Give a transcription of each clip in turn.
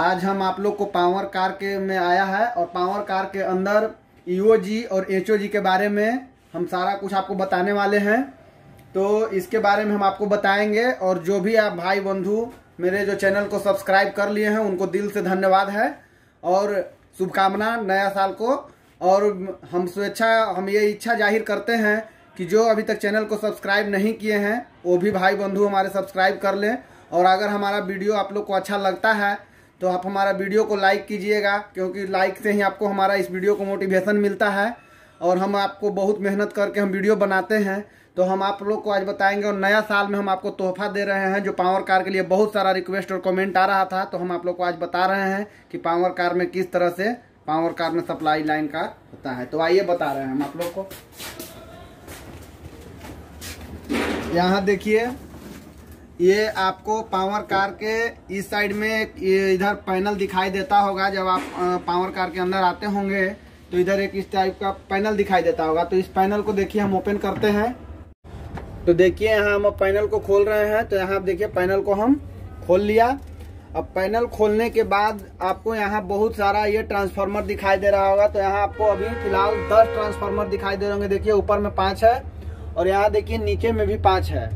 आज हम आप लोग को पावर कार के में आया है और पावर कार के अंदर ईओजी e और एचओजी के बारे में हम सारा कुछ आपको बताने वाले हैं तो इसके बारे में हम आपको बताएंगे और जो भी आप भाई बंधु मेरे जो चैनल को सब्सक्राइब कर लिए हैं उनको दिल से धन्यवाद है और शुभकामना नया साल को और हम स्वेच्छा हम ये इच्छा जाहिर करते हैं कि जो अभी तक चैनल को सब्सक्राइब नहीं किए हैं वो भी भाई बंधु हमारे सब्सक्राइब कर लें और अगर हमारा वीडियो आप लोग को अच्छा लगता है तो आप हमारा वीडियो को लाइक कीजिएगा क्योंकि लाइक से ही आपको हमारा इस वीडियो को मोटिवेशन मिलता है और हम आपको बहुत मेहनत करके हम वीडियो बनाते हैं तो हम आप लोग को आज बताएंगे और नया साल में हम आपको तोहफा दे रहे हैं जो पावर कार के लिए बहुत सारा रिक्वेस्ट और कमेंट आ रहा था तो हम आप लोग को आज बता रहे हैं कि पावर कार में किस तरह से पावर कार में सप्लाई लाइन का होता है तो आइए बता रहे हैं हम आप लोग को यहाँ देखिए ये आपको पावर कार के इस साइड में इधर पैनल दिखाई देता होगा जब आप पावर कार के अंदर आते होंगे तो इधर एक इस टाइप का पैनल दिखाई देता होगा तो इस पैनल को देखिए हम ओपन करते हैं तो देखिए यहाँ हम पैनल को खोल रहे हैं तो यहाँ देखिए पैनल को हम खोल लिया अब पैनल खोलने के बाद आपको यहाँ बहुत सारा ये ट्रांसफार्मर दिखाई दे रहा होगा तो यहाँ आपको अभी फिलहाल दस ट्रांसफार्मर दिखाई दे रहे होंगे देखिए ऊपर में पाँच है और यहाँ देखिए नीचे में भी पाँच है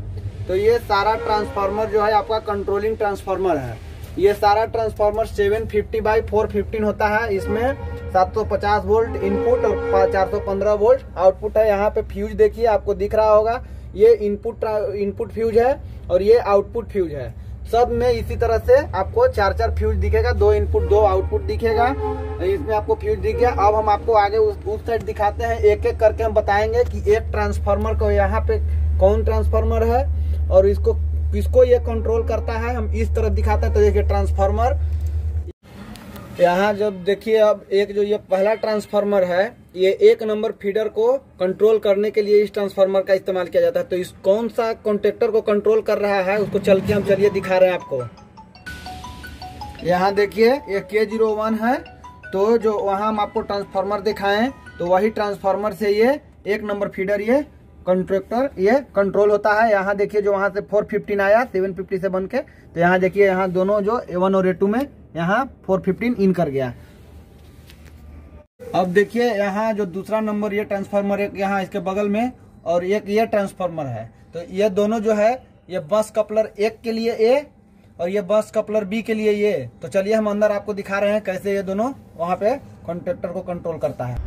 तो ये सारा ट्रांसफार्मर जो है आपका कंट्रोलिंग ट्रांसफार्मर है ये सारा ट्रांसफार्मर 750 फिफ्टी बाई फोर होता है इसमें 750 वोल्ट इनपुट और 415 वोल्ट आउटपुट है यहाँ पे फ्यूज देखिए आपको दिख रहा होगा ये इनपुट इनपुट फ्यूज है और ये आउटपुट फ्यूज है सब में इसी तरह से आपको चार चार फ्यूज दिखेगा दो इनपुट दो आउटपुट दिखेगा इसमें आपको फ्यूज दिख गया अब हम आपको आगे उस उस साइड दिखाते हैं एक एक करके हम बताएंगे कि एक ट्रांसफार्मर को यहाँ पे कौन ट्रांसफार्मर है और इसको किसको ये कंट्रोल करता है हम इस तरफ दिखाते हैं तो देखिए ट्रांसफार्मर यहाँ जब देखिए अब एक जो ये पहला ट्रांसफार्मर है ये एक नंबर फीडर को कंट्रोल करने के लिए इस ट्रांसफार्मर का इस्तेमाल किया जाता है तो इस कौन सा कॉन्ट्रेक्टर को कंट्रोल कर रहा है उसको चल के हम चलिए दिखा रहे हैं आपको यहाँ देखिए ये के जीरो वन है तो जो वहाँ हम आपको ट्रांसफार्मर दिखाएं तो वही ट्रांसफार्मर से ये एक नंबर फीडर ये कंट्रेक्टर ये कंट्रोल होता है यहाँ देखिए जो वहां से 415 आया 750 से बन के तो यहाँ देखिए यहाँ दोनों जो ए वन और ए टू में यहाँ 415 इन कर गया अब देखिए यहाँ जो दूसरा नंबर ये ट्रांसफार्मर एक यहाँ इसके बगल में और एक ये ट्रांसफार्मर है तो ये दोनों जो है ये बस कपलर एक के लिए ए और ये बस कपलर बी के लिए ये तो चलिए हम अंदर आपको दिखा रहे हैं कैसे ये दोनों वहाँ पे कॉन्ट्रेक्टर को कंट्रोल करता है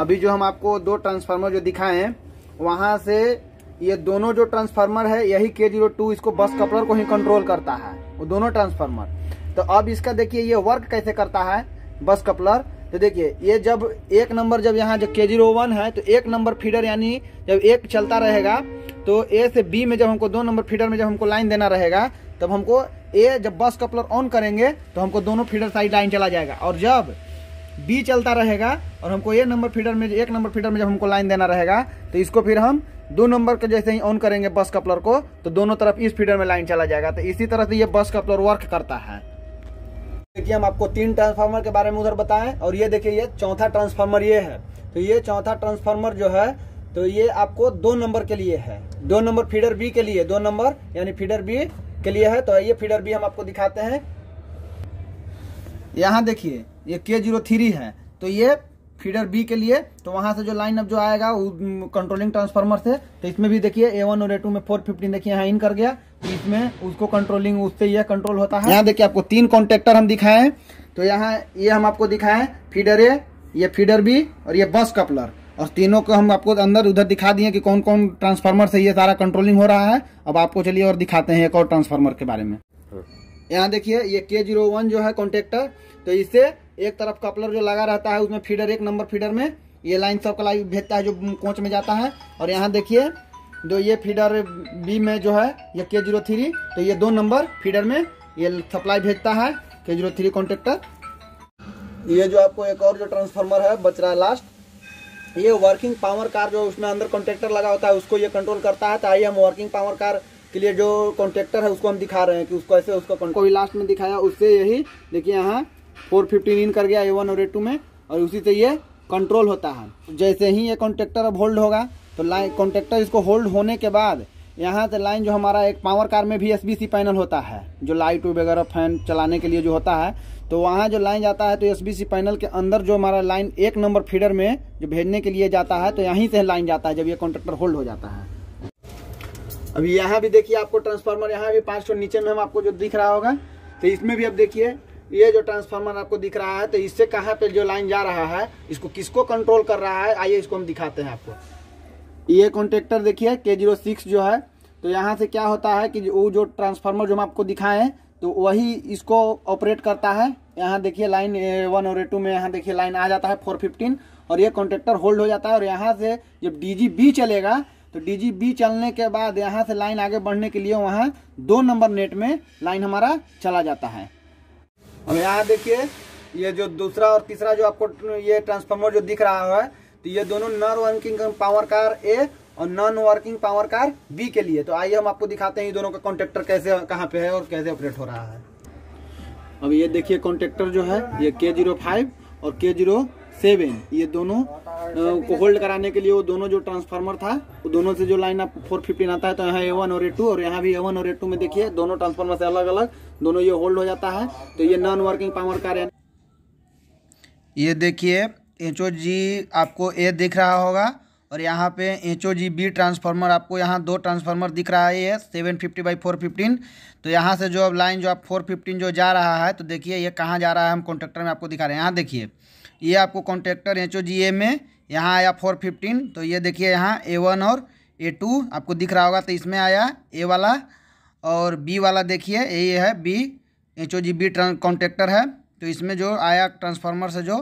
अभी जो हम आपको दो ट्रांसफार्मर जो दिखाए हैं वहां से ये दोनों जो ट्रांसफार्मर है यही के जीरो टू इसको बस कपलर को ही कंट्रोल करता है वो दोनों ट्रांसफार्मर तो अब इसका देखिए ये वर्क कैसे करता है बस कपलर तो देखिए ये जब एक नंबर जब यहाँ जो के जीरो वन है तो एक नंबर फीडर यानी जब एक चलता रहेगा तो ए से बी में जब हमको दो नंबर फीडर में जब हमको लाइन देना रहेगा तब हमको ए जब बस कपलर ऑन करेंगे तो हमको दोनों फीडर साइड लाइन चला जाएगा और जब बी चलता रहेगा और हमको ये नंबर फीडर में एक नंबर फीडर में जब हमको लाइन देना रहेगा तो इसको फिर हम दो नंबर के जैसे ही ऑन करेंगे बस कपलर को तो दोनों तरफ इस फीडर में लाइन चला जाएगा तो इसी तरह से ये बस कपलर वर्क करता है देखिए हम आपको तीन ट्रांसफार्मर के बारे में उधर बताएं और ये देखिए ये चौथा ट्रांसफार्मर ये है तो ये चौथा ट्रांसफार्मर जो है तो ये आपको दो नंबर के लिए है दो नंबर फीडर बी के लिए दो नंबर यानी फीडर बी के लिए है तो ये फीडर बी हम आपको दिखाते हैं यहाँ देखिए ये के जीरो थ्री है तो ये फीडर बी के लिए तो वहां से जो लाइन अब जो आएगा वो कंट्रोलिंग ट्रांसफार्मर से तो इसमें भी देखिए ए वन और ए टू में फोर फिफ्टीन देखिए यहाँ इन कर गया तो इसमें उसको कंट्रोलिंग उससे यह कंट्रोल होता है यहाँ देखिए आपको तीन कॉन्टेक्टर हम दिखाएं तो यहाँ ये हम आपको दिखाएं फीडर ए ये फीडर बी और ये बस कपलर और तीनों को हम आपको अंदर उधर दिखा दिए कि कौन कौन ट्रांसफार्मर से ये सारा कंट्रोलिंग हो रहा है अब आपको चलिए और दिखाते हैं एक और ट्रांसफार्मर के बारे में हाँ। यहाँ देखिए ये के जीरो वन जो है कॉन्टेक्टर तो इसे एक तरफ कपलर जो लगा रहता है उसमें फीडर एक नंबर फीडर में ये लाइन सब का भेजता है जो कोच में जाता है और यहाँ देखिए जो ये फीडर बी में जो है ये के जीरो थ्री तो ये दो नंबर फीडर में ये सप्लाई भेजता है के जीरो थ्री कॉन्ट्रेक्टर ये जो आपको एक और जो ट्रांसफार्मर है बच रहा है लास्ट ये वर्किंग पावर कार जो उसमें अंदर कॉन्ट्रेक्टर लगा होता है उसको ये कंट्रोल करता है तो आइए हम वर्किंग पावर कार के लिए जो कॉन्ट्रेक्टर है उसको हम दिखा रहे हैं कि उसको ऐसे उसको कोई लास्ट में दिखाया उससे यही देखिए यहाँ फोर फिफ्टीन इन कर गया ए वन और ए टू में और उसी से ये कंट्रोल होता है जैसे ही ये कॉन्ट्रेक्टर अब होल्ड होगा तो लाइन कॉन्ट्रेक्टर इसको होल्ड होने के बाद यहाँ से लाइन जो हमारा एक पावर कार में भी एस पैनल होता है जो लाइट वगैरह फैन चलाने के लिए जो होता है तो वहाँ जो लाइन जाता है तो एस पैनल के अंदर जो हमारा लाइन एक नंबर फीडर में जो भेजने के लिए जाता है तो यहीं से लाइन जाता है जब ये कॉन्ट्रेक्टर होल्ड हो जाता है अब यहाँ भी देखिए आपको ट्रांसफार्मर यहाँ भी पाँच सौ नीचे में हम आपको जो दिख रहा होगा तो इसमें भी अब देखिए ये जो ट्रांसफार्मर आपको दिख रहा है तो इससे कहाँ पे जो लाइन जा रहा है इसको किसको कंट्रोल कर रहा है आइए इसको हम दिखाते हैं आपको ये कॉन्ट्रेक्टर देखिए के जीरो सिक्स जो है तो यहाँ से क्या होता है कि वो जो ट्रांसफार्मर जो हम आपको दिखाएं तो वही इसको ऑपरेट करता है यहाँ देखिए लाइन वन और ए टू में यहाँ देखिए लाइन आ जाता है फोर फिफ्टीन और ये कॉन्ट्रेक्टर होल्ड हो जाता है और यहाँ से जब डी जी बी चलेगा तो डी जी बी चलने के बाद यहाँ से लाइन आगे बढ़ने के लिए वहाँ दो नंबर नेट में लाइन हमारा चला जाता है और यहाँ देखिए ये जो दूसरा और तीसरा जो आपको ये ट्रांसफार्मर जो दिख रहा है तो ये दोनों non working power car A और non working power car B के लिए तो आइए हम आपको दिखाते हैं ये दोनों का कॉन्ट्रेक्टर कैसे कहाँ पे है और कैसे ऑपरेट हो रहा है अब ये देखिए कॉन्ट्रेक्टर जो है ये के जीरो फाइव और के जीरो सेवन ये दोनों तो को होल्ड तो- कराने के लिए वो दोनों जो ट्रांसफार्मर था वो दोनों से जो लाइन आप फोर फिफ्टीन आता है तो यहाँ ए वन और ए टू और यहाँ भी ए वन और ए टू में देखिए दोनों ट्रांसफार्मर से अलग अलग दोनों ये होल्ड हो जाता है तो ये नॉन वर्किंग पावर कार्य ये देखिए एच जी आपको ए दिख रहा होगा और यहाँ पे H O G B transformer आपको यहाँ दो ट्रांसफार्मर दिख रहा है ये seven fifty by four fifteen तो यहाँ से जो अब लाइन जो आप फोर फिफ्टीन जो जा रहा है तो देखिए ये कहाँ जा रहा है हम कॉन्ट्रेक्टर में आपको दिखा रहे हैं यहाँ देखिए ये आपको कॉन्ट्रेक्टर एच ओ जी ए में यहाँ आया फोर फिफ्टीन तो ये देखिए यहाँ ए वन और ए टू आपको दिख रहा होगा तो इसमें आया ए वाला और बी वाला देखिए ए ये है B H O G B contractor है तो इसमें जो आया ट्रांसफार्मर से जो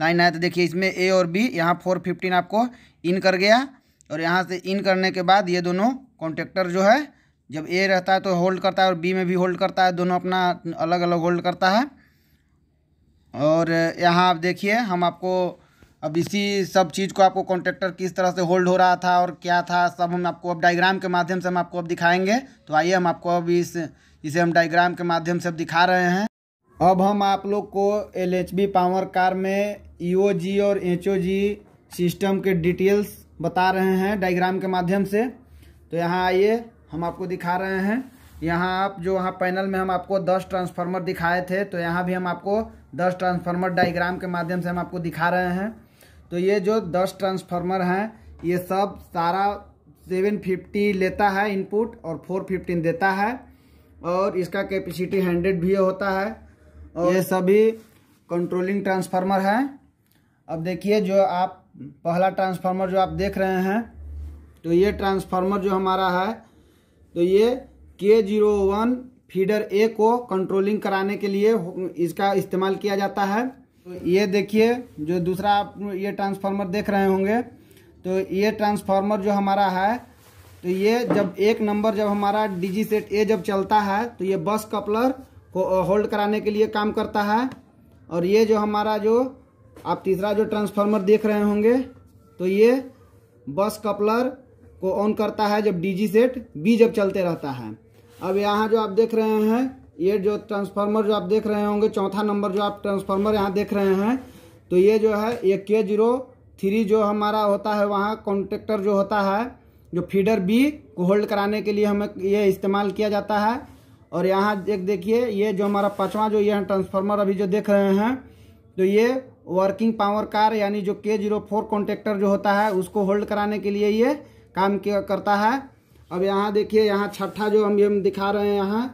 लाइन आया तो देखिए इसमें ए और बी यहाँ फोर फिफ्टीन आपको इन कर गया और यहाँ से इन करने के बाद ये दोनों कॉन्ट्रेक्टर जो है जब ए रहता है तो होल्ड करता है और बी में भी होल्ड करता है दोनों अपना अलग अलग होल्ड करता है और यहाँ आप देखिए हम आपको अब इसी सब चीज़ को आपको कॉन्ट्रेक्टर किस तरह से होल्ड हो रहा था और क्या था सब हम आपको अब डायग्राम के माध्यम से हम आपको अब दिखाएंगे तो आइए हम आपको अब इस इसे हम डायग्राम के माध्यम से अब दिखा रहे हैं अब हम आप लोग को L H B power car में ई ओ जी और एच ओ जी सिस्टम के डिटेल्स बता रहे हैं डायग्राम के माध्यम से तो यहाँ आइए हम आपको दिखा रहे हैं यहाँ आप जो वहाँ पैनल में हम आपको 10 ट्रांसफार्मर दिखाए थे तो यहाँ भी हम आपको 10 ट्रांसफार्मर डायग्राम के माध्यम से हम आपको दिखा रहे हैं तो ये जो दस ट्रांसफार्मर हैं ये सब सारा सेवन फिफ्टी लेता है इनपुट और फोर फिफ्टीन देता है और इसका कैपेसिटी हंड्रेड भी होता है और ये सभी कंट्रोलिंग ट्रांसफार्मर हैं अब देखिए जो आप पहला ट्रांसफार्मर जो आप देख रहे हैं तो ये ट्रांसफार्मर जो हमारा है तो ये के जीरो वन फीडर ए को कंट्रोलिंग कराने के लिए इसका इस्तेमाल किया जाता है तो ये देखिए जो दूसरा आप ये ट्रांसफार्मर देख रहे होंगे तो ये ट्रांसफार्मर जो हमारा है तो ये जब एक नंबर जब हमारा डीजी सेट ए जब चलता है तो ये बस कपलर को होल्ड कराने के लिए काम करता है और ये जो हमारा जो आप तीसरा जो ट्रांसफार्मर देख रहे होंगे तो ये बस कपलर को ऑन करता है जब डीजी सेट बी जब चलते रहता है अब यहाँ जो आप देख रहे हैं ये जो ट्रांसफार्मर जो आप देख रहे होंगे चौथा नंबर जो आप ट्रांसफार्मर यहाँ देख रहे हैं तो ये जो है ये के जीरो थ्री जो हमारा होता है वहाँ कॉन्ट्रेक्टर जो होता है जो फीडर बी को होल्ड कराने के लिए हमें ये इस्तेमाल किया जाता है और यहाँ एक देखिए ये जो हमारा पाँचवा जो है ट्रांसफार्मर अभी जो देख रहे हैं तो ये वर्किंग पावर कार यानी जो के जीरो फोर कॉन्ट्रेक्टर जो होता है उसको होल्ड कराने के लिए ये काम किया करता है अब यहाँ देखिए यहाँ छठा जो हम ये दिखा रहे हैं यहाँ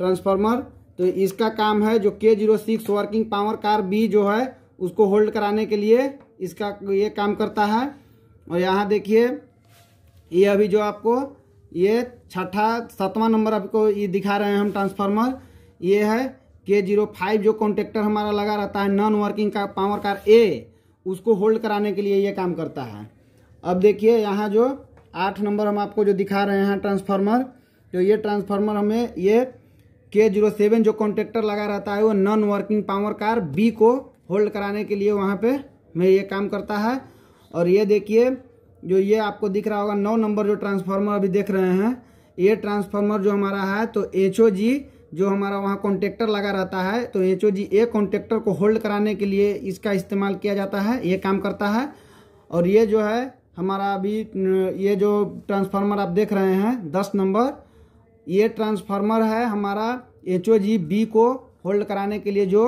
ट्रांसफार्मर तो इसका काम है जो K zero six working power car B जो है उसको होल्ड कराने के लिए इसका ये काम करता है और यहाँ देखिए ये अभी जो आपको ये छठा सातवां नंबर आपको ये दिखा रहे हैं हम ट्रांसफार्मर ये है के जीरो फाइव जो कॉन्टेक्टर हमारा लगा रहता है नॉन वर्किंग का पावर कार ए उसको होल्ड कराने के लिए ये काम करता है अब देखिए यहाँ जो आठ नंबर हम आपको जो दिखा रहे हैं ट्रांसफार्मर जो तो ये ट्रांसफार्मर हमें ये के जीरो सेवन जो कॉन्ट्रेक्टर लगा रहता है वो non working power car B को होल्ड कराने के लिए वहाँ पे में ये काम करता है और ये देखिए जो ये आपको दिख रहा होगा नौ नंबर जो ट्रांसफार्मर अभी देख रहे हैं ये ट्रांसफार्मर जो हमारा है तो एच जो हमारा वहाँ कॉन्ट्रेक्टर लगा रहता है तो एच ए कॉन्ट्रेक्टर को होल्ड कराने के लिए इसका इस्तेमाल किया जाता है ये काम करता है और ये जो है हमारा अभी ये जो ट्रांसफार्मर आप देख रहे हैं दस नंबर ये ट्रांसफार्मर है हमारा एच ओ जी बी को होल्ड कराने के लिए जो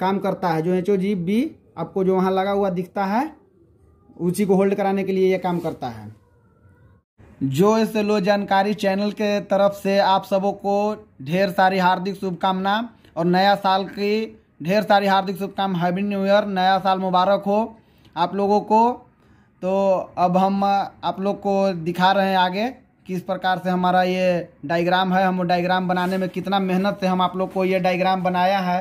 काम करता है जो एच ओ जी बी आपको जो वहाँ लगा हुआ दिखता है उसी को होल्ड कराने के लिए ये काम करता है जो इस लो जानकारी चैनल के तरफ से आप सबों को ढेर सारी हार्दिक शुभकामना और नया साल की ढेर सारी हार्दिक शुभकामना हैवी न्यू ईयर नया साल मुबारक हो आप लोगों को तो अब हम आप लोग को दिखा रहे हैं आगे किस प्रकार से हमारा ये डायग्राम है हम डायग्राम बनाने में कितना मेहनत से हम आप लोग को ये डायग्राम बनाया है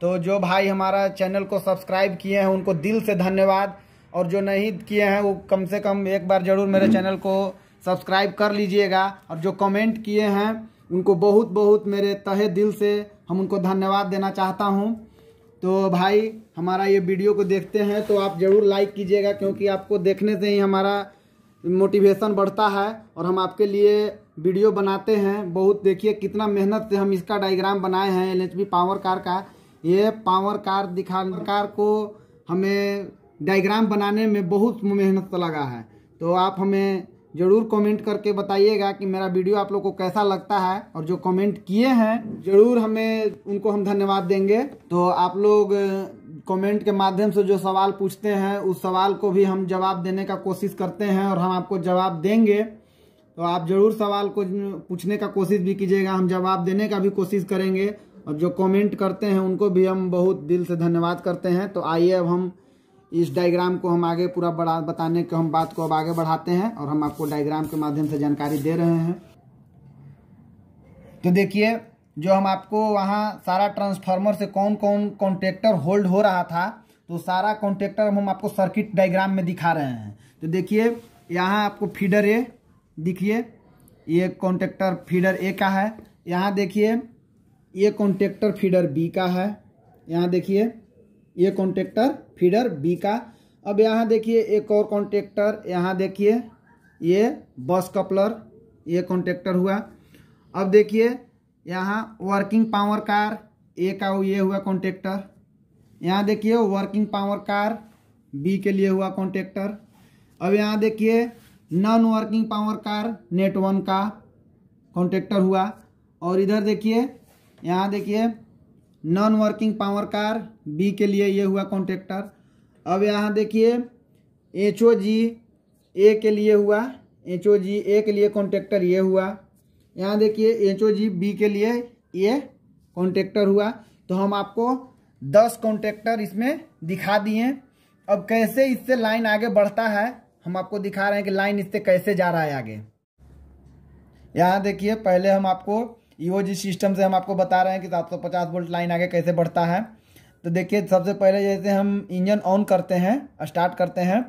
तो जो भाई हमारा चैनल को सब्सक्राइब किए हैं उनको दिल से धन्यवाद और जो नहीं किए हैं वो कम से कम एक बार ज़रूर मेरे चैनल हम्म। को सब्सक्राइब कर लीजिएगा और जो कमेंट किए हैं उनको बहुत बहुत मेरे तहे दिल से हम उनको धन्यवाद देना चाहता हूँ तो भाई हमारा ये वीडियो को देखते हैं तो आप ज़रूर लाइक कीजिएगा क्योंकि आपको देखने से ही हमारा मोटिवेशन बढ़ता है और हम आपके लिए वीडियो बनाते हैं बहुत देखिए कितना मेहनत से हम इसका डायग्राम बनाए हैं एल एच पावर कार का ये पावर कार दिखा कार को हमें डायग्राम बनाने में बहुत मेहनत लगा है तो आप हमें ज़रूर कमेंट करके बताइएगा कि मेरा वीडियो आप लोग को कैसा लगता है और जो कमेंट किए हैं ज़रूर हमें उनको हम धन्यवाद देंगे तो आप लोग कमेंट के माध्यम से जो सवाल पूछते हैं उस सवाल को भी हम जवाब देने का कोशिश करते हैं और हम आपको जवाब देंगे तो आप ज़रूर सवाल को पूछने का कोशिश भी कीजिएगा हम जवाब देने का भी कोशिश करेंगे और जो कमेंट करते हैं उनको भी हम बहुत दिल से धन्यवाद करते हैं तो आइए अब हम इस डायग्राम को हम आगे पूरा बढ़ा बताने के हम बात को अब आगे बढ़ाते हैं और हम आपको डायग्राम के माध्यम से जानकारी दे रहे हैं तो देखिए जो हम आपको वहाँ सारा ट्रांसफार्मर से कौन कौन कॉन्ट्रेक्टर होल्ड हो रहा था तो सारा कॉन्ट्रेक्टर हम आपको सर्किट डायग्राम में दिखा रहे हैं तो देखिए यहाँ आपको फीडर ए देखिए ये कॉन्ट्रेक्टर फीडर ए का है यहाँ देखिए ये कॉन्ट्रेक्टर फीडर बी का है यहाँ देखिए ये कॉन्ट्रेक्टर फीडर बी का अब यहाँ देखिए एक और कॉन्ट्रेक्टर यहाँ देखिए ये बस कपलर ये कॉन्ट्रेक्टर हुआ अब देखिए यहाँ वर्किंग पावर कार ए का ये हुआ कॉन्ट्रेक्टर यहाँ देखिए वर्किंग पावर कार बी के लिए हुआ कॉन्ट्रेक्टर अब यहाँ देखिए non working power car net one का कॉन्ट्रेक्टर हुआ और इधर देखिए यहाँ देखिए non working power car B के लिए ये हुआ कॉन्ट्रेक्टर अब यहाँ देखिए एच ओ जी ए के लिए हुआ एच ओ जी ए के लिए कॉन्ट्रेक्टर ये हुआ यहाँ देखिए एच ओ जी बी के लिए ये कॉन्ट्रेक्टर हुआ तो हम आपको दस कॉन्ट्रेक्टर इसमें दिखा दिए अब कैसे इससे लाइन आगे बढ़ता है हम आपको दिखा रहे हैं कि लाइन इससे कैसे जा रहा है आगे यहाँ देखिए पहले हम आपको जी e सिस्टम से हम आपको बता रहे हैं कि 750 वोल्ट लाइन आगे कैसे बढ़ता है तो देखिए सबसे पहले जैसे हम इंजन ऑन करते हैं स्टार्ट करते हैं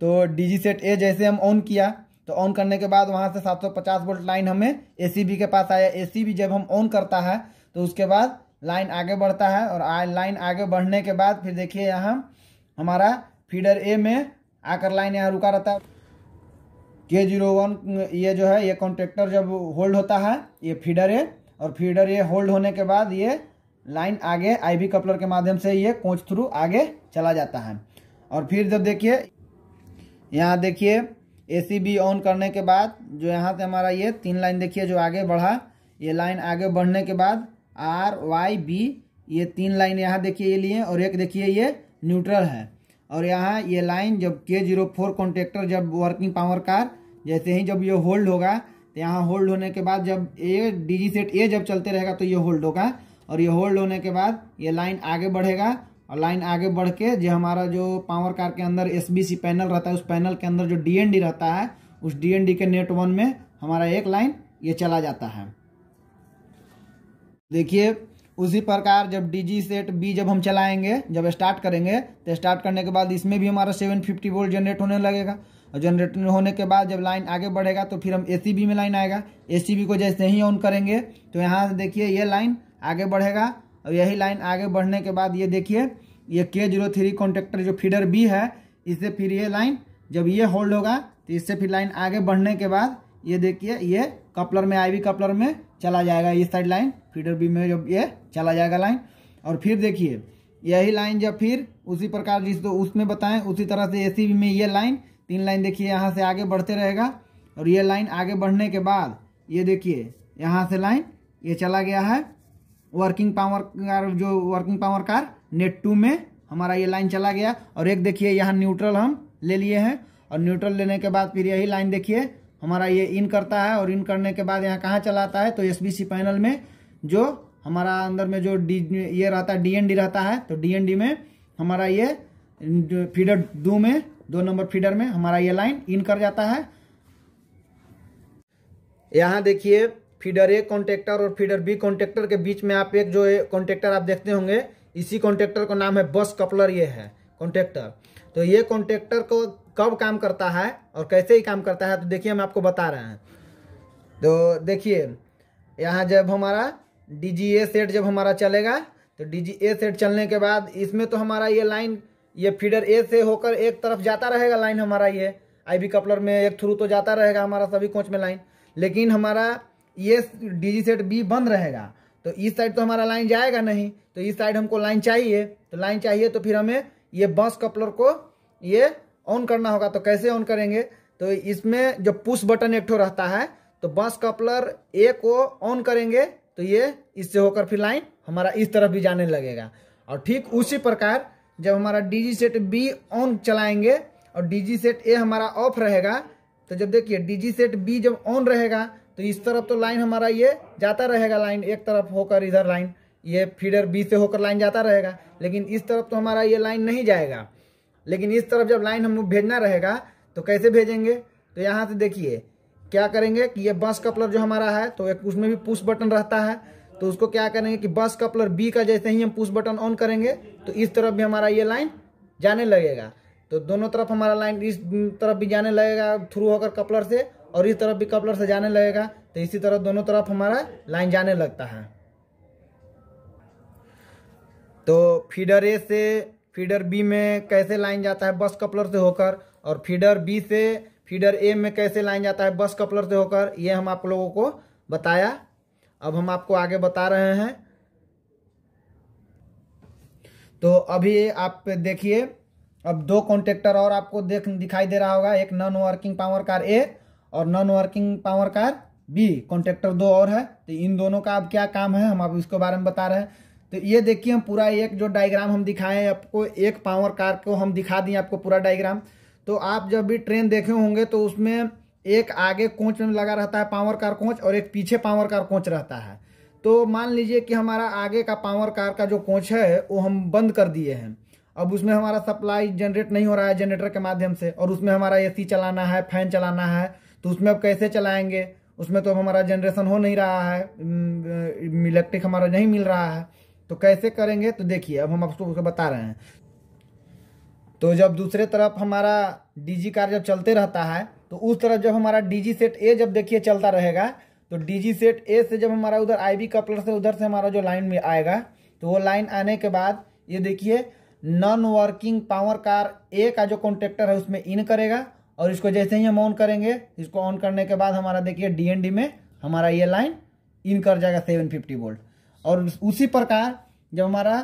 तो डी जी सेट ए जैसे हम ऑन किया तो ऑन करने के बाद वहाँ से 750 वोल्ट लाइन हमें एसीबी के पास आया एसीबी जब हम ऑन करता है तो उसके बाद लाइन आगे बढ़ता है और आ, लाइन आगे बढ़ने के बाद फिर देखिए यहाँ हमारा फीडर ए में आकर लाइन यहाँ रुका रहता है के जीरो वन ये जो है ये कॉन्ट्रेक्टर जब होल्ड होता है ये फीडर ए और फीडर ये होल्ड होने के बाद ये लाइन आगे आईवी कपलर के माध्यम से ये कोच थ्रू आगे चला जाता है और फिर जब देखिए यहाँ देखिए ए ऑन करने के बाद जो यहाँ से हमारा ये तीन लाइन देखिए जो आगे बढ़ा ये लाइन आगे बढ़ने के बाद आर वाई बी ये तीन लाइन यहाँ देखिए ये लिए और एक देखिए ये न्यूट्रल है और यहाँ ये लाइन जब के जीरो फोर कॉन्ट्रेक्टर जब वर्किंग पावर कार जैसे ही जब ये होल्ड होगा तो यहाँ होल्ड होने के बाद जब ए डी सेट ए जब चलते रहेगा तो ये होल्ड होगा और ये होल्ड होने के बाद ये लाइन आगे बढ़ेगा और लाइन आगे बढ़ के जो हमारा जो पावर कार के अंदर एस पैनल रहता है उस पैनल के अंदर जो डी रहता है उस डी के नेट वन में हमारा एक लाइन ये चला जाता है देखिए उसी प्रकार जब डी जी सेट बी जब हम चलाएंगे जब स्टार्ट करेंगे तो स्टार्ट करने के बाद इसमें भी हमारा 750 वोल्ट जनरेट होने लगेगा और जनरेट होने के बाद जब लाइन आगे बढ़ेगा तो फिर हम ए में लाइन आएगा ए को जैसे ही ऑन करेंगे तो यहाँ देखिए ये लाइन आगे बढ़ेगा और यही लाइन आगे बढ़ने के बाद ये देखिए ये के जीरो थ्री कॉन्ट्रेक्टर जो फीडर बी है इससे फिर ये लाइन जब ये होल्ड होगा तो इससे फिर लाइन आगे बढ़ने के बाद ये देखिए ये कपलर में आईवी कपलर में चला जाएगा ये साइड लाइन फीडर बी में जब ये चला जाएगा लाइन और फिर देखिए यही लाइन जब फिर उसी प्रकार जिस तो उसमें बताएं उसी तरह से ए में ये लाइन तीन लाइन देखिए यहाँ से आगे बढ़ते रहेगा और ये लाइन आगे बढ़ने के बाद ये देखिए यहाँ से लाइन ये चला गया है वर्किंग पावर कार जो working power car net two में हमारा ये लाइन चला गया और एक देखिए यहाँ न्यूट्रल हम ले लिए हैं और न्यूट्रल लेने के बाद फिर यही लाइन देखिए हमारा ये इन करता है और इन करने के बाद यहाँ कहाँ चलाता है तो एस पैनल में जो हमारा अंदर में जो डी ये रहता है डी रहता है तो डी में हमारा ये फीडर दो में दो नंबर फीडर में हमारा ये लाइन इन कर जाता है यहाँ देखिए फीडर ए कॉन्ट्रेक्टर और फीडर बी कॉन्ट्रेक्टर के बीच में आप एक जो कॉन्ट्रेक्टर आप देखते होंगे इसी कॉन्ट्रेक्टर का नाम है बस कपलर ये है कॉन्ट्रेक्टर तो ये कॉन्ट्रेक्टर को कब काम करता है और कैसे ही काम करता है तो देखिए हम आपको बता रहे हैं तो देखिए यहाँ जब हमारा डी जी ए सेट जब हमारा चलेगा तो डी जी ए सेट चलने के बाद इसमें तो हमारा ये लाइन ये फीडर ए से होकर एक तरफ जाता रहेगा लाइन हमारा ये आई बी कपलर में एक थ्रू तो जाता रहेगा हमारा सभी कोच में लाइन लेकिन हमारा ये डी सेट बी बंद रहेगा तो इस साइड तो हमारा लाइन जाएगा नहीं तो इस साइड हमको लाइन चाहिए तो लाइन चाहिए तो फिर हमें ये बस कपलर को ये ऑन करना होगा तो कैसे ऑन करेंगे तो इसमें जो पुश बटन एक ठो रहता है तो बस कपलर ए को ऑन करेंगे तो ये इससे होकर फिर लाइन हमारा इस तरफ भी जाने लगेगा और ठीक उसी प्रकार जब हमारा डी सेट बी ऑन चलाएंगे और डी सेट ए हमारा ऑफ रहेगा तो जब देखिए डी सेट बी जब ऑन रहेगा तो इस तरफ तो लाइन हमारा ये जाता रहेगा लाइन एक तरफ होकर इधर लाइन ये फीडर बी से होकर लाइन जाता रहेगा लेकिन इस तरफ तो हमारा ये लाइन नहीं जाएगा लेकिन इस तरफ जब लाइन हम भेजना रहेगा तो कैसे भेजेंगे तो यहाँ से देखिए क्या करेंगे कि ये बस कपलर जो हमारा है तो एक उसमें भी पुश बटन रहता है तो उसको क्या करेंगे कि बस कपलर बी का जैसे ही हम पुश बटन ऑन करेंगे तो इस तरफ भी हमारा ये लाइन जाने लगेगा तो दोनों तरफ हमारा लाइन इस तरफ भी जाने लगेगा थ्रू होकर कपलर से और इस तरफ भी कपलर से जाने लगेगा तो इसी तरह दोनों तरफ हमारा लाइन जाने लगता है तो फीडर ए से फीडर बी में कैसे लाइन जाता है बस कपलर से होकर और फीडर बी से फीडर ए में कैसे लाइन जाता है बस कपलर से होकर ये हम आप लोगों को बताया अब हम आपको आगे बता रहे हैं तो अभी आप देखिए अब दो कॉन्ट्रेक्टर और आपको देख दिखाई दे रहा होगा एक non working power car A और non working power car B contractor दो और है तो इन दोनों का अब क्या काम है हम आप इसके बारे में बता रहे हैं तो ये देखिए हम पूरा एक जो डायग्राम हम दिखाएं आपको एक पावर कार को हम दिखा दिए आपको पूरा डायग्राम तो आप जब भी ट्रेन देखे होंगे तो उसमें एक आगे कोच में लगा रहता है पावर कार कोच और एक पीछे पावर कार कोच रहता है तो मान लीजिए कि हमारा आगे का पावर कार का जो कोच है वो हम बंद कर दिए हैं अब उसमें हमारा सप्लाई जनरेट नहीं हो रहा है जनरेटर के माध्यम से और उसमें हमारा एसी चलाना है फैन चलाना है तो उसमें अब कैसे चलाएंगे उसमें तो अब हमारा जनरेशन हो नहीं रहा है इलेक्ट्रिक हमारा नहीं मिल रहा है तो कैसे करेंगे तो देखिए अब हम आपको उसको बता रहे हैं तो जब दूसरे तरफ हमारा डीजी कार जब चलते रहता है तो उस तरफ जब हमारा डीजी सेट ए जब देखिए चलता रहेगा तो डीजी सेट ए से जब हमारा उधर आई बी कपलर से उधर से हमारा जो लाइन में आएगा तो वो लाइन आने के बाद ये देखिए non working power car A का जो कॉन्ट्रेक्टर है उसमें इन करेगा और इसको जैसे ही हम ऑन करेंगे इसको ऑन करने के बाद हमारा देखिए डीएनडी में हमारा ये लाइन इन कर जाएगा सेवन फिफ्टी वोल्ट और उसी प्रकार जब हमारा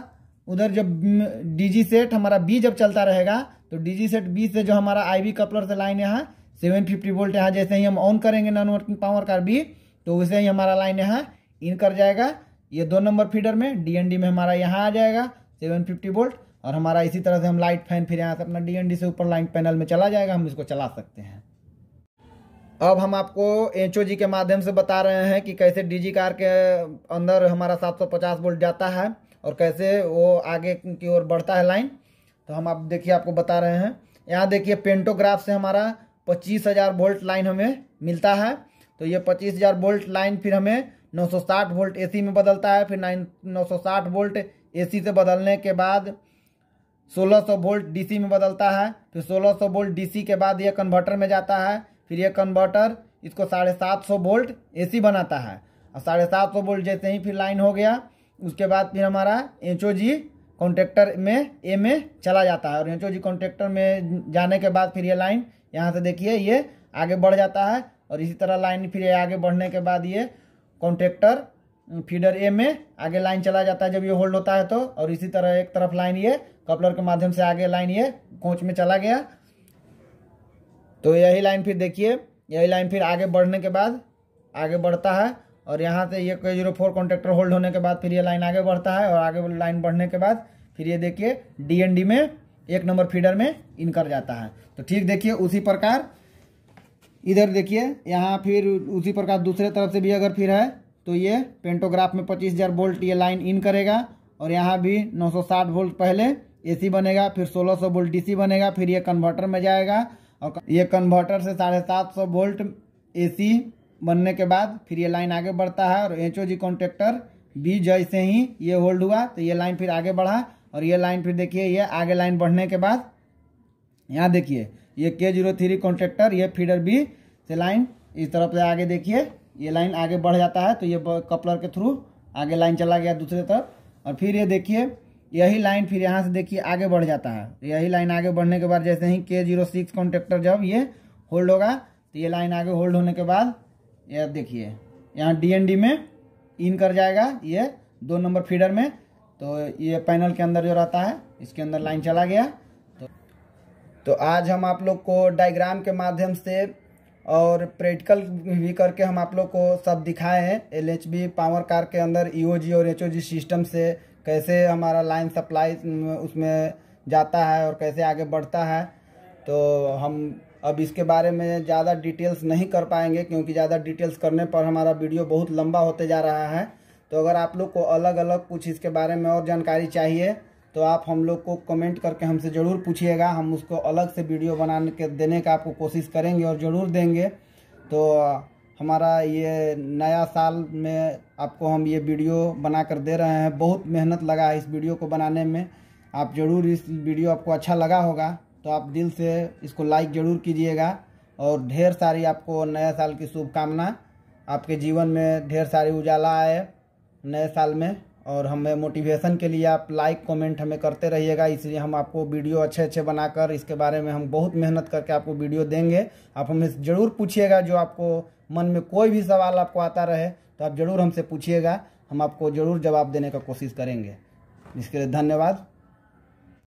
उधर जब डीजी सेट हमारा बी जब चलता रहेगा तो डीजी सेट बी से जो हमारा आईवी कपलर से लाइन यहाँ सेवन फिफ्टी वोल्ट यहाँ जैसे ही हम ऑन करेंगे non working power car B तो वैसे ही हमारा लाइन यहाँ इन कर जाएगा ये दो नंबर फीडर में डीएनडी में हमारा यहाँ आ जाएगा सेवन फिफ्टी वोल्ट और हमारा इसी तरह से हम लाइट फैन फिर यहाँ से अपना डी से ऊपर लाइट पैनल में चला जाएगा हम इसको चला सकते हैं अब हम आपको एच जी के माध्यम से बता रहे हैं कि कैसे डी जी कार के अंदर हमारा 750 वोल्ट जाता है और कैसे वो आगे की ओर बढ़ता है लाइन तो हम आप देखिए आपको बता रहे हैं यहाँ देखिए पेंटोग्राफ से हमारा पच्चीस हज़ार वोल्ट लाइन हमें मिलता है तो ये पच्चीस हज़ार वोल्ट लाइन फिर हमें 960 वोल्ट एसी में बदलता है फिर नाइन साठ वोल्ट ए से बदलने के बाद 1600 वोल्ट डीसी में बदलता है फिर 1600 वोल्ट डीसी के बाद यह कन्वर्टर में जाता है फिर यह कन्वर्टर इसको साढ़े सात सौ वोल्ट ए बनाता है और साढ़े सात सौ वोल्ट जैसे ही फिर लाइन हो गया उसके बाद फिर हमारा एच जी कॉन्ट्रेक्टर में ए में चला जाता है और एच जी कॉन्ट्रेक्टर में जाने के बाद फिर ये लाइन यहाँ से देखिए ये आगे बढ़ जाता है और इसी तरह लाइन फिर ये आगे बढ़ने के बाद ये कॉन्ट्रेक्टर फीडर ए में आगे लाइन चला जाता है जब ये होल्ड होता है तो और इसी तरह एक तरफ लाइन ये कपलर के माध्यम से आगे लाइन ये कोच में चला गया तो यही लाइन फिर देखिए यही लाइन फिर आगे बढ़ने के बाद आगे बढ़ता है और यहाँ से ये K zero four contractor hold होने के बाद फिर ये लाइन आगे बढ़ता है और आगे लाइन बढ़ने के बाद फिर ये देखिए डीएनडी में एक नंबर फीडर में इन कर जाता है तो ठीक देखिए उसी प्रकार इधर देखिए यहाँ फिर उसी प्रकार दूसरे तरफ से भी अगर फिर है तो ये पेंटोग्राफ में पच्चीस हज़ार वोल्ट ये लाइन इन करेगा और यहाँ भी नौ वोल्ट पहले एसी बनेगा फिर 1600 सौ वोल्ट डी बनेगा फिर ये कन्वर्टर में जाएगा और ये कन्वर्टर से साढ़े सात सौ वोल्ट ए बनने के बाद फिर ये लाइन आगे बढ़ता है और H O G contractor B जैसे ही ये होल्ड हुआ तो ये लाइन फिर आगे बढ़ा और ये लाइन फिर देखिए ये आगे लाइन बढ़ने के बाद यहाँ देखिए ये के जीरो थ्री कॉन्ट्रेक्टर ये फीडर बी से लाइन इस तरफ से आगे देखिए ये लाइन आगे बढ़ जाता है तो ये कपलर के थ्रू आगे लाइन चला गया दूसरे तरफ और फिर ये देखिए यही लाइन फिर यहाँ से देखिए आगे बढ़ जाता है तो यही लाइन आगे बढ़ने के बाद जैसे ही के जीरो सिक्स कॉन्ट्रेक्टर जब ये होल्ड होगा तो ये लाइन आगे होल्ड होने के बाद यह देखिए यहाँ डीएनडी में इन कर जाएगा ये दो नंबर फीडर में तो ये पैनल के अंदर जो रहता है इसके अंदर लाइन चला गया तो, तो आज हम आप लोग को डायग्राम के माध्यम से और प्रैक्टिकल भी करके हम आप लोग को सब दिखाए हैं एल पावर कार के अंदर ई e और एच सिस्टम से कैसे हमारा लाइन सप्लाई उसमें जाता है और कैसे आगे बढ़ता है तो हम अब इसके बारे में ज़्यादा डिटेल्स नहीं कर पाएंगे क्योंकि ज़्यादा डिटेल्स करने पर हमारा वीडियो बहुत लंबा होते जा रहा है तो अगर आप लोग को अलग अलग कुछ इसके बारे में और जानकारी चाहिए तो आप हम लोग को कमेंट करके हमसे ज़रूर पूछिएगा हम उसको अलग से वीडियो बनाने के देने का आपको कोशिश करेंगे और ज़रूर देंगे तो हमारा ये नया साल में आपको हम ये वीडियो बना कर दे रहे हैं बहुत मेहनत लगा है इस वीडियो को बनाने में आप ज़रूर इस वीडियो आपको अच्छा लगा होगा तो आप दिल से इसको लाइक ज़रूर कीजिएगा और ढेर सारी आपको नए साल की शुभकामना आपके जीवन में ढेर सारी उजाला आए नए साल में और हमें मोटिवेशन के लिए आप लाइक कमेंट हमें करते रहिएगा इसलिए हम आपको वीडियो अच्छे अच्छे बनाकर इसके बारे में हम बहुत मेहनत करके आपको वीडियो देंगे आप हमें ज़रूर पूछिएगा जो आपको मन में कोई भी सवाल आपको आता रहे तो आप ज़रूर हमसे पूछिएगा हम आपको ज़रूर जवाब देने का कोशिश करेंगे इसके लिए धन्यवाद